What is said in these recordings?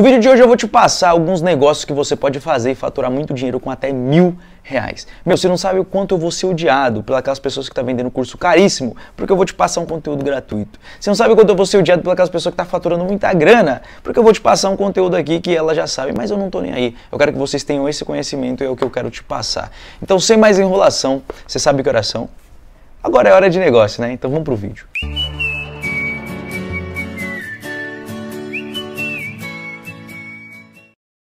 No vídeo de hoje eu vou te passar alguns negócios que você pode fazer e faturar muito dinheiro com até mil reais. Meu, você não sabe o quanto eu vou ser odiado pelas pessoas que estão tá vendendo curso caríssimo, porque eu vou te passar um conteúdo gratuito. Você não sabe o quanto eu vou ser odiado pelas pessoas que estão tá faturando muita grana, porque eu vou te passar um conteúdo aqui que ela já sabe, mas eu não tô nem aí. Eu quero que vocês tenham esse conhecimento e é o que eu quero te passar. Então, sem mais enrolação, você sabe que oração? Agora é hora de negócio, né? Então vamos pro vídeo. Música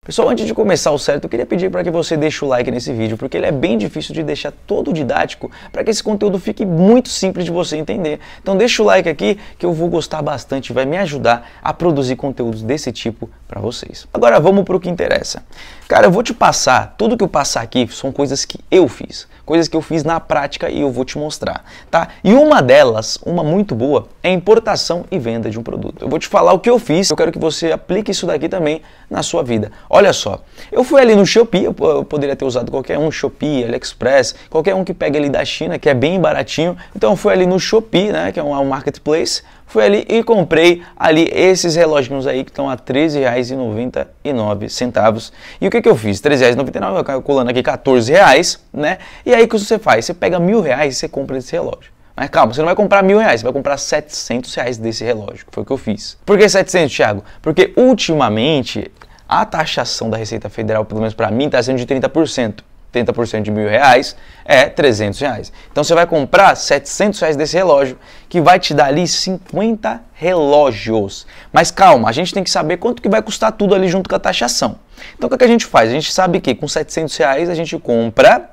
Pessoal, antes de começar o certo, eu queria pedir para que você deixe o like nesse vídeo, porque ele é bem difícil de deixar todo didático para que esse conteúdo fique muito simples de você entender. Então deixa o like aqui que eu vou gostar bastante, vai me ajudar a produzir conteúdos desse tipo para vocês. Agora vamos para o que interessa. Cara, eu vou te passar, tudo que eu passar aqui são coisas que eu fiz, coisas que eu fiz na prática e eu vou te mostrar, tá? E uma delas, uma muito boa, é importação e venda de um produto. Eu vou te falar o que eu fiz, eu quero que você aplique isso daqui também na sua vida. Olha só, eu fui ali no Shopee, eu, poderia ter usado qualquer um, Shopee, AliExpress, qualquer um que pega ali da China, que é bem baratinho. Então eu fui ali no Shopee, né, que é um marketplace, fui ali e comprei ali esses relógios aí que estão a R$13,99. E o que, que eu fiz? R$13,99, calculando aqui R$14,00, né? E aí o que você faz? Você pega mil reais e você compra esse relógio. Mas calma, você não vai comprar mil reais, você vai comprar 700 reais desse relógio, foi o que eu fiz. Por que 700, Thiago? Porque ultimamente a taxação da Receita Federal, pelo menos para mim, está sendo de 30%. 70% de mil reais é 300 reais. Então você vai comprar 700 reais desse relógio, que vai te dar ali 50 relógios. Mas calma, a gente tem que saber quanto que vai custar tudo ali junto com a taxação. Então o que, que a gente faz? A gente sabe que com 700 reais a gente compra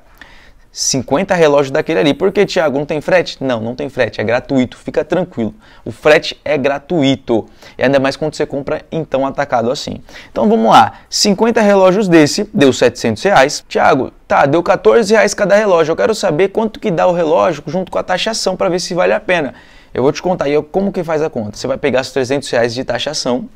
50 relógios daquele ali. Porque, Thiago, não tem frete? Não, não tem frete, é gratuito, fica tranquilo. O frete é gratuito. E ainda mais quando você compra então atacado assim. Então vamos lá, 50 relógios desse deu 700 reais. Thiago, tá, deu 14 reais cada relógio. Eu quero saber quanto que dá o relógio junto com a taxação para ver se vale a pena. Eu vou te contar aí como que faz a conta. Você vai pegar os 300 reais de taxação,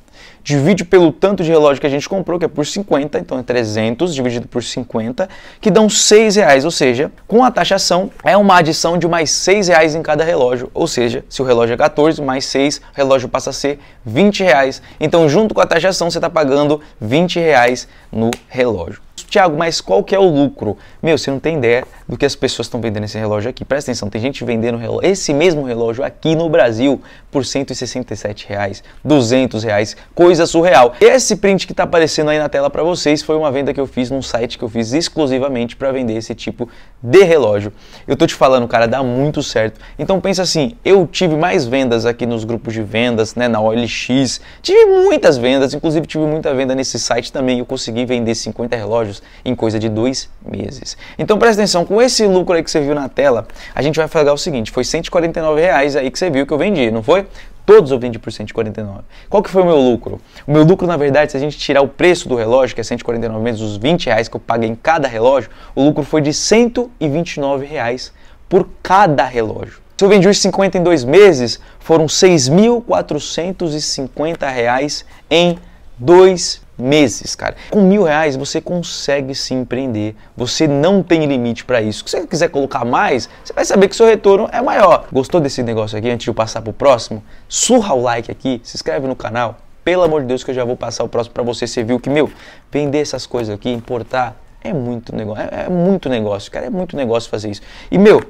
divide pelo tanto de relógio que a gente comprou, que é por 50, então é 300 dividido por 50, que dão 6 reais, ou seja, com a taxação é uma adição de mais 6 reais em cada relógio, ou seja, se o relógio é 14 mais 6, o relógio passa a ser 20 reais. Então junto com a taxação você está pagando 20 reais no relógio. Tiago, mas qual que é o lucro? Meu, você não tem ideia do que as pessoas estão vendendo esse relógio aqui. Presta atenção, tem gente vendendo esse mesmo relógio aqui no Brasil por 167 reais, 200 reais, coisa surreal. Esse print que está aparecendo aí na tela para vocês foi uma venda que eu fiz num site que eu fiz exclusivamente para vender esse tipo de relógio. Eu tô te falando, cara, dá muito certo. Então pensa assim, eu tive mais vendas aqui nos grupos de vendas, né, na OLX, tive muitas vendas, inclusive tive muita venda nesse site também, eu consegui vender 50 relógios, em coisa de dois meses. Então presta atenção, com esse lucro aí que você viu na tela, a gente vai falar o seguinte, foi 149 reais aí que você viu que eu vendi, não foi? todos eu vendi por 149. Qual que foi o meu lucro? O meu lucro, na verdade, se a gente tirar o preço do relógio, que é 149 menos os 20 reais que eu paguei em cada relógio, o lucro foi de 129 reais por cada relógio. Se eu vendi os 50 em dois meses, foram 6.450 reais em dois meses, cara. Com mil reais você consegue se empreender. Você não tem limite para isso. Se você quiser colocar mais, você vai saber que seu retorno é maior. Gostou desse negócio aqui? Antes de eu passar pro próximo, surra o like aqui, se inscreve no canal. Pelo amor de Deus que eu já vou passar o próximo para você. Você viu que meu vender essas coisas aqui, importar é muito negócio, é, é muito negócio, cara, é muito negócio fazer isso. E meu,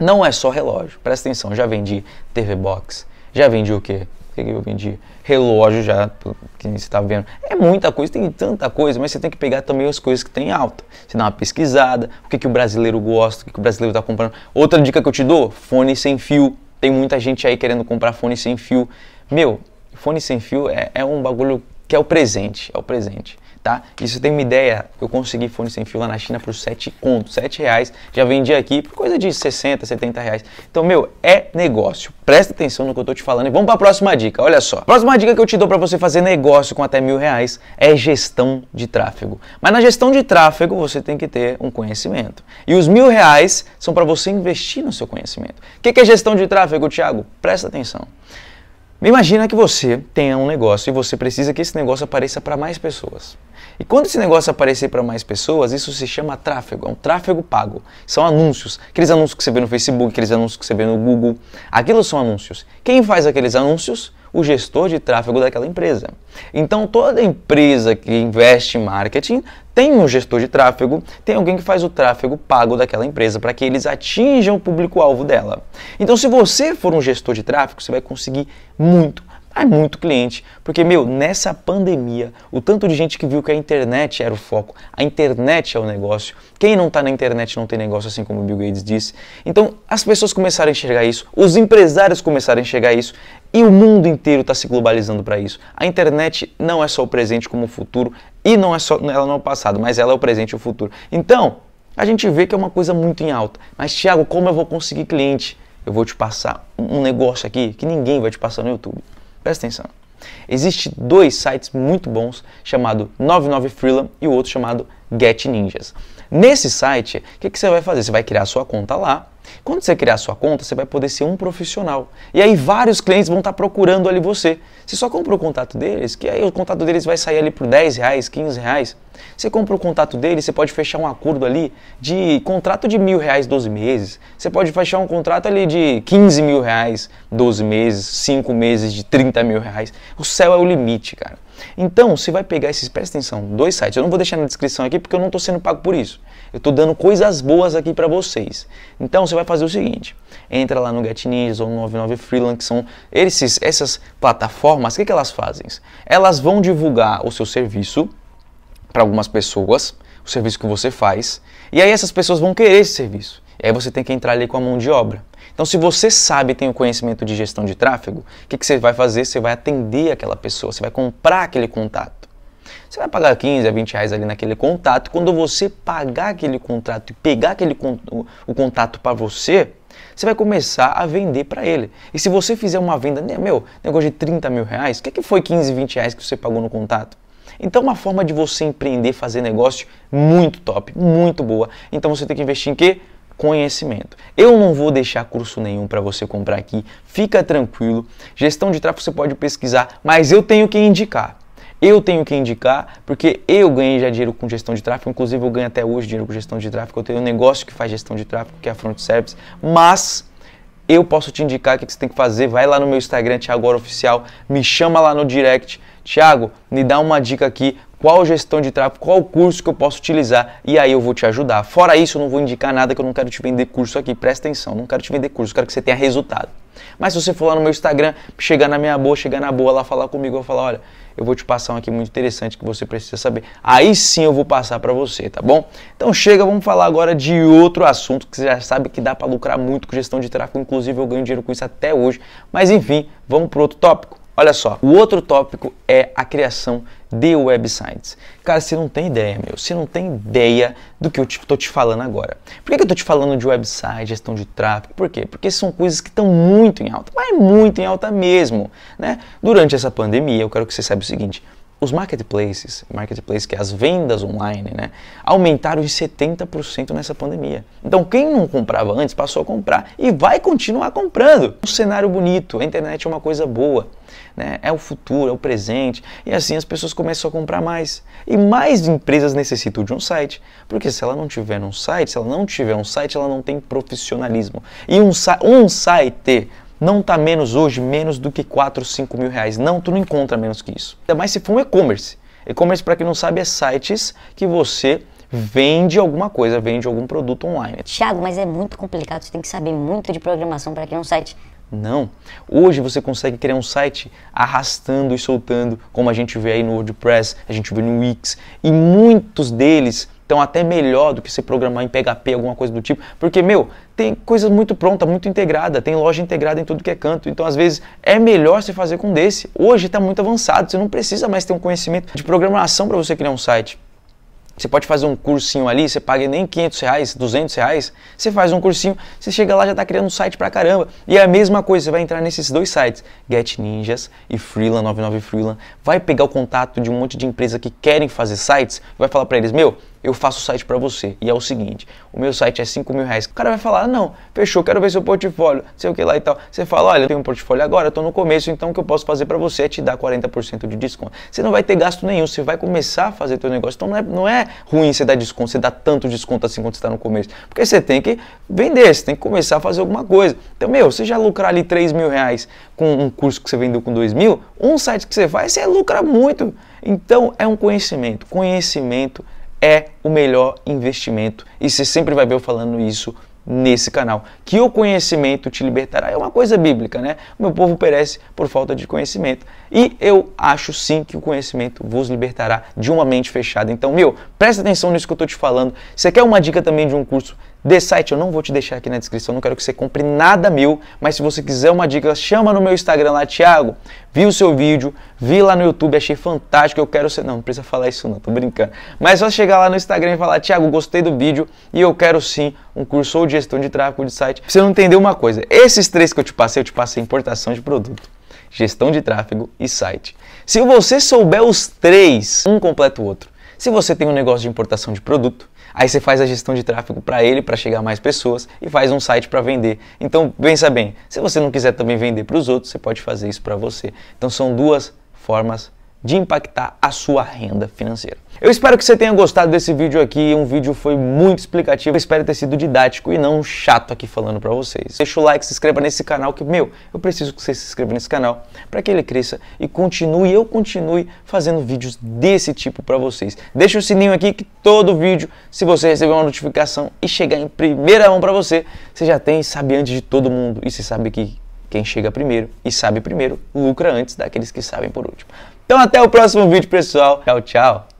não é só relógio. Presta atenção, já vendi TV Box, já vendi o quê? peguei, eu vendi relógio já, que você está vendo. É muita coisa, tem tanta coisa, mas você tem que pegar também as coisas que tem alta. Você dá uma pesquisada, o que, que o brasileiro gosta, o que, que o brasileiro está comprando. Outra dica que eu te dou, fone sem fio. Tem muita gente aí querendo comprar fone sem fio. Meu, fone sem fio é, é um bagulho que é o presente, é o presente tá? E você tem uma ideia, eu consegui fone sem fio lá na China por 7 conto, 7 reais, já vendi aqui por coisa de 60, 70 reais. Então, meu, é negócio. Presta atenção no que eu tô te falando e vamos para a próxima dica, olha só. A próxima dica que eu te dou para você fazer negócio com até mil reais é gestão de tráfego. Mas na gestão de tráfego, você tem que ter um conhecimento. E os mil reais são para você investir no seu conhecimento. O que é gestão de tráfego, Thiago? Presta atenção. Imagina que você tenha um negócio e você precisa que esse negócio apareça para mais pessoas. E quando esse negócio aparecer para mais pessoas, isso se chama tráfego, é um tráfego pago. São anúncios, aqueles anúncios que você vê no Facebook, aqueles anúncios que você vê no Google, aquilo são anúncios. Quem faz aqueles anúncios? o gestor de tráfego daquela empresa. Então, toda empresa que investe em marketing tem um gestor de tráfego, tem alguém que faz o tráfego pago daquela empresa para que eles atinjam o público-alvo dela. Então, se você for um gestor de tráfego, você vai conseguir muito é muito cliente. Porque, meu, nessa pandemia, o tanto de gente que viu que a internet era o foco, a internet é o negócio. Quem não está na internet não tem negócio, assim como o Bill Gates disse. Então, as pessoas começaram a enxergar isso, os empresários começaram a enxergar isso, e o mundo inteiro está se globalizando para isso. A internet não é só o presente como o futuro, e não é só, ela não é o passado, mas ela é o presente e o futuro. Então, a gente vê que é uma coisa muito em alta. Mas, Thiago, como eu vou conseguir cliente? Eu vou te passar um negócio aqui que ninguém vai te passar no YouTube. Presta atenção. Existem dois sites muito bons, chamado 99 freelam e o outro chamado Get Ninjas. Nesse site, o que, que você vai fazer? Você vai criar sua conta lá quando você criar sua conta, você vai poder ser um profissional. E aí vários clientes vão estar procurando ali você. Você só compra o contato deles, que aí o contato deles vai sair ali por 10 reais, 15 reais. Você compra o contato deles, você pode fechar um acordo ali de contrato de mil reais 12 meses. Você pode fechar um contrato ali de 15 mil reais 12 meses, 5 meses de 30 mil reais. O céu é o limite, cara. Então, você vai pegar esses, presta atenção, dois sites. Eu não vou deixar na descrição aqui porque eu não estou sendo pago por isso. Eu estou dando coisas boas aqui para vocês. Então, você vai fazer o seguinte: entra lá no GetNews ou no 99 Freelance, que são esses, essas plataformas. O que, que elas fazem? Elas vão divulgar o seu serviço para algumas pessoas, o serviço que você faz, e aí essas pessoas vão querer esse serviço. E aí você tem que entrar ali com a mão de obra. Então, se você sabe tem o conhecimento de gestão de tráfego, o que, que você vai fazer? Você vai atender aquela pessoa, você vai comprar aquele contato. Você vai pagar 15 a 20 reais ali naquele contato. Quando você pagar aquele contrato e pegar aquele o contato para você, você vai começar a vender para ele. E se você fizer uma venda, né, meu, negócio de 30 mil reais, o que, que foi 15, 20 reais que você pagou no contato? Então, é uma forma de você empreender, fazer negócio muito top, muito boa. Então, você tem que investir em quê? conhecimento. Eu não vou deixar curso nenhum para você comprar aqui, fica tranquilo. Gestão de tráfego você pode pesquisar, mas eu tenho que indicar. Eu tenho que indicar porque eu ganhei já dinheiro com gestão de tráfego, inclusive eu ganho até hoje dinheiro com gestão de tráfego. Eu tenho um negócio que faz gestão de tráfego, que é a Front Service, mas eu posso te indicar o que você tem que fazer. Vai lá no meu Instagram, Thiago Oficial, me chama lá no direct. Thiago, me dá uma dica aqui, qual gestão de tráfego, qual curso que eu posso utilizar e aí eu vou te ajudar. Fora isso, eu não vou indicar nada que eu não quero te vender curso aqui. Presta atenção, não quero te vender curso, quero que você tenha resultado. Mas se você for lá no meu Instagram, chegar na minha boa, chegar na boa lá, falar comigo, eu falar, olha, eu vou te passar um aqui muito interessante que você precisa saber. Aí sim eu vou passar para você, tá bom? Então chega, vamos falar agora de outro assunto que você já sabe que dá para lucrar muito com gestão de tráfego, inclusive eu ganho dinheiro com isso até hoje. Mas enfim, vamos para outro tópico. Olha só, o outro tópico é a criação de websites. Cara, você não tem ideia, meu. Você não tem ideia do que eu estou te, te, falando agora. Por que, que eu estou te falando de website, gestão de tráfego? Por quê? Porque são coisas que estão muito em alta, mas muito em alta mesmo. Né? Durante essa pandemia, eu quero que você saiba o seguinte: os marketplaces, marketplaces que é as vendas online, né, aumentaram em 70% nessa pandemia. Então quem não comprava antes passou a comprar e vai continuar comprando. Um cenário bonito, a internet é uma coisa boa, né? É o futuro, é o presente e assim as pessoas começam a comprar mais. E mais empresas necessitam de um site, porque se ela não tiver um site, se ela não tiver um site, ela não tem profissionalismo. E um, um site não tá menos hoje, menos do que 4, 5 mil reais. Não, tu não encontra menos que isso. Ainda mais se for um e-commerce. E-commerce, para quem não sabe, é sites que você vende alguma coisa, vende algum produto online. Thiago, mas é muito complicado, você tem que saber muito de programação para criar um site. Não. Hoje você consegue criar um site arrastando e soltando, como a gente vê aí no WordPress, a gente vê no Wix, e muitos deles então, até melhor do que se programar em PHP, alguma coisa do tipo. Porque, meu, tem coisa muito pronta, muito integrada, tem loja integrada em tudo que é canto. Então, às vezes, é melhor se fazer com desse. Hoje está muito avançado, você não precisa mais ter um conhecimento de programação para você criar um site. Você pode fazer um cursinho ali, você paga nem 500 reais, 200 reais, você faz um cursinho, você chega lá já está criando um site pra caramba. E é a mesma coisa, você vai entrar nesses dois sites, Get Ninjas e Freelan 99 Freelan, vai pegar o contato de um monte de empresa que querem fazer sites, vai falar para eles, meu, eu faço o site para você. E é o seguinte, o meu site é 5 mil reais. O cara vai falar, não, fechou, quero ver seu portfólio, sei o que lá e tal. Você fala, olha, eu tenho um portfólio agora, estou no começo, então o que eu posso fazer para você é te dar 40% de desconto. Você não vai ter gasto nenhum, você vai começar a fazer teu negócio. Então não é, não é ruim você dar desconto, você dá tanto desconto assim quando você está no começo. Porque você tem que vender, você tem que começar a fazer alguma coisa. Então, meu, você já lucrar ali 3 mil reais com um curso que você vendeu com 2 mil, um site que você faz, você lucra muito. Então, é um conhecimento. Conhecimento é o melhor investimento. E você sempre vai ver eu falando isso nesse canal. Que o conhecimento te libertará é uma coisa bíblica, né? O meu povo perece por falta de conhecimento. E eu acho sim que o conhecimento vos libertará de uma mente fechada. Então, meu, presta atenção nisso que eu estou te falando. Você quer uma dica também de um curso de site eu não vou te deixar aqui na descrição, não quero que você compre nada meu, mas se você quiser uma dica, chama no meu Instagram lá, Thiago, vi o seu vídeo, vi lá no YouTube, achei fantástico, eu quero ser... Não, não precisa falar isso não, tô brincando. Mas só chegar lá no Instagram e falar, Thiago, gostei do vídeo e eu quero sim um curso ou de gestão de tráfego de site. Você não entendeu uma coisa, esses três que eu te passei, eu te passei importação de produto gestão de tráfego e site. Se você souber os três, um completa o outro. Se você tem um negócio de importação de produto, Aí você faz a gestão de tráfego para ele, para chegar mais pessoas e faz um site para vender. Então, pensa bem, se você não quiser também vender para os outros, você pode fazer isso para você. Então, são duas formas de impactar a sua renda financeira. Eu espero que você tenha gostado desse vídeo aqui, um vídeo foi muito explicativo, eu espero ter sido didático e não chato aqui falando para vocês. Deixa o like, se inscreva nesse canal que, meu, eu preciso que você se inscreva nesse canal para que ele cresça e continue, eu continue fazendo vídeos desse tipo para vocês. Deixa o sininho aqui que todo vídeo, se você receber uma notificação e chegar em primeira mão para você, você já tem, sabe antes de todo mundo e você sabe que quem chega primeiro e sabe primeiro lucra antes daqueles que sabem por último. Então até o próximo vídeo, pessoal. Tchau, tchau.